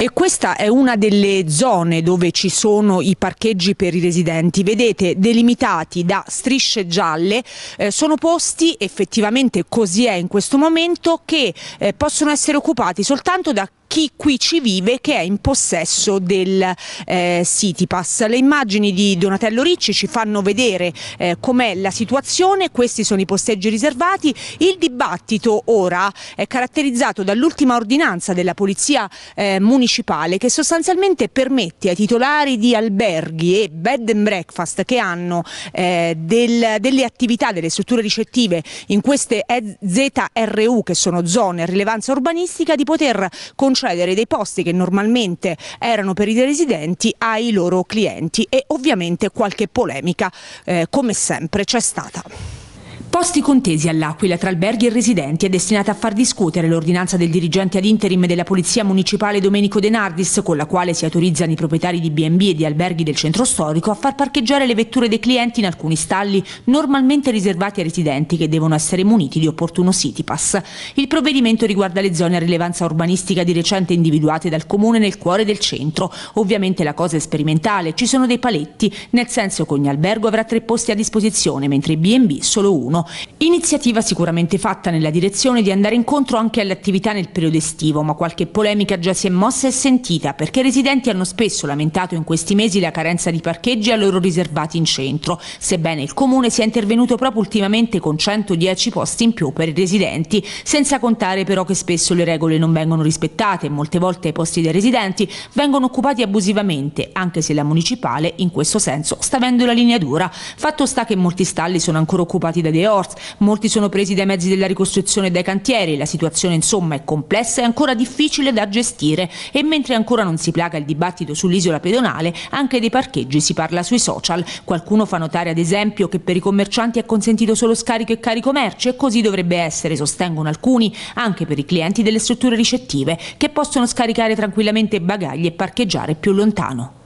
e questa è una delle zone dove ci sono i parcheggi per i residenti. Vedete, delimitati da strisce gialle, eh, sono posti effettivamente così è in questo momento che eh, possono essere occupati soltanto da chi qui ci vive che è in possesso del eh, Citypass. Le immagini di Donatello Ricci ci fanno vedere eh, com'è la situazione, questi sono i posteggi riservati, il dibattito ora è caratterizzato dall'ultima ordinanza della Polizia eh, Municipale che sostanzialmente permette ai titolari di alberghi e bed and breakfast che hanno eh, del, delle attività, delle strutture ricettive in queste ZRU che sono zone a rilevanza urbanistica di poter concedere concedere dei posti che normalmente erano per i residenti ai loro clienti e ovviamente qualche polemica eh, come sempre c'è stata. Posti contesi all'Aquila tra alberghi e residenti è destinata a far discutere l'ordinanza del dirigente ad interim della Polizia Municipale Domenico De Nardis con la quale si autorizzano i proprietari di B&B e di alberghi del centro storico a far parcheggiare le vetture dei clienti in alcuni stalli normalmente riservati ai residenti che devono essere muniti di opportuno City Pass. Il provvedimento riguarda le zone a rilevanza urbanistica di recente individuate dal comune nel cuore del centro. Ovviamente la cosa è sperimentale, ci sono dei paletti, nel senso che ogni albergo avrà tre posti a disposizione mentre i B&B solo uno. Iniziativa sicuramente fatta nella direzione di andare incontro anche alle attività nel periodo estivo, ma qualche polemica già si è mossa e sentita perché i residenti hanno spesso lamentato in questi mesi la carenza di parcheggi a loro riservati in centro, sebbene il comune sia intervenuto proprio ultimamente con 110 posti in più per i residenti, senza contare però che spesso le regole non vengono rispettate e molte volte i posti dei residenti vengono occupati abusivamente, anche se la municipale in questo senso sta avendo la linea dura. Fatto sta che molti stalli sono ancora occupati da dei Horse, molti sono presi dai mezzi della ricostruzione e dai cantieri, la situazione insomma è complessa e ancora difficile da gestire e mentre ancora non si placa il dibattito sull'isola pedonale, anche dei parcheggi si parla sui social. Qualcuno fa notare ad esempio che per i commercianti è consentito solo scarico e carico merci e così dovrebbe essere, sostengono alcuni, anche per i clienti delle strutture ricettive che possono scaricare tranquillamente bagagli e parcheggiare più lontano.